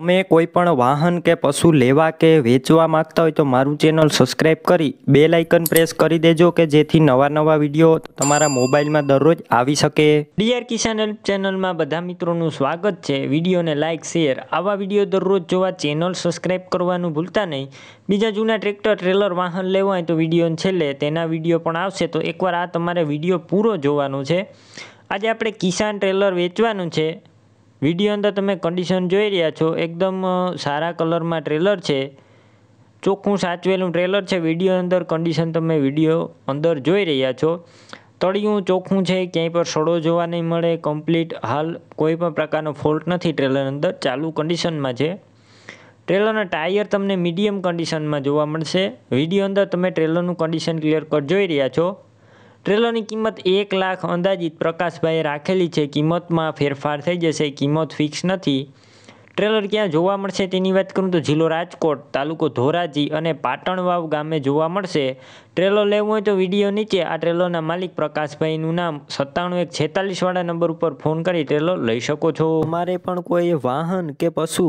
તમે કોઈ પણ વાહન કે પશુ લેવા કે વેચવા માંગતા હોય તો મારું ચેનલ સબસ્ક્રાઈબ કરી બે લાઇકન પ્રેસ કરી દેજો કે જેથી નવા નવા વિડીયો તમારા મોબાઈલમાં દરરોજ આવી શકે ડીઆર કિસાન હેલ્પ ચેનલમાં બધા મિત્રોનું સ્વાગત છે વિડીયોને લાઇક શેર આવા વિડીયો દરરોજ જોવા ચેનલ સબસ્ક્રાઈબ કરવાનું ભૂલતા નહીં બીજા જૂના ટ્રેક્ટર ટ્રેલર વાહન લેવા હોય તો વિડીયોને છેલ્લે તેના વિડીયો પણ આવશે તો એકવાર આ તમારે વિડીયો પૂરો જોવાનો છે આજે આપણે કિસાન ટ્રેલર વેચવાનું છે વિડીયો અંદર તમે કન્ડિશન જોઈ રહ્યા છો એકદમ સારા કલરમાં ટ્રેલર છે ચોખ્ખું સાચવેલું ટ્રેલર છે વિડીયો અંદર કન્ડિશન તમે વિડીયો અંદર જોઈ રહ્યા છો તળિયું ચોખ્ખું છે ક્યાંય પર સડો જોવા નહીં મળે કમ્પ્લીટ હાલ કોઈ પણ પ્રકારનો ફોલ્ટ નથી ટ્રેલર અંદર ચાલુ કન્ડિશનમાં છે ટ્રેલરના ટાયર તમને મીડિયમ કન્ડિશનમાં જોવા મળશે વિડીયો અંદર તમે ટ્રેલરનું કન્ડિશન ક્લિયર કટ જોઈ રહ્યા છો ટ્રેલરની કિંમત એક લાખ અંદાજિત પ્રકાશભાઈએ રાખેલી છે કિંમતમાં ફેરફાર થઈ જશે કિંમત ફિક્સ નથી ટ્રેલર ક્યાં જોવા મળશે તેની વાત કરું તો જિલ્લો રાજકોટ તાલુકો ધોરાજી અને પાટણવાવ ગામે જોવા મળશે ટ્રેલર લેવું હોય તો વિડીયો નીચે આ ટ્રેલરના માલિક પ્રકાશભાઈનું નામ સત્તાણું એક છેતાલીસવાળા નંબર ઉપર ફોન કરી ટ્રેલર લઈ શકો છો અમારે પણ કોઈ વાહન કે પશુ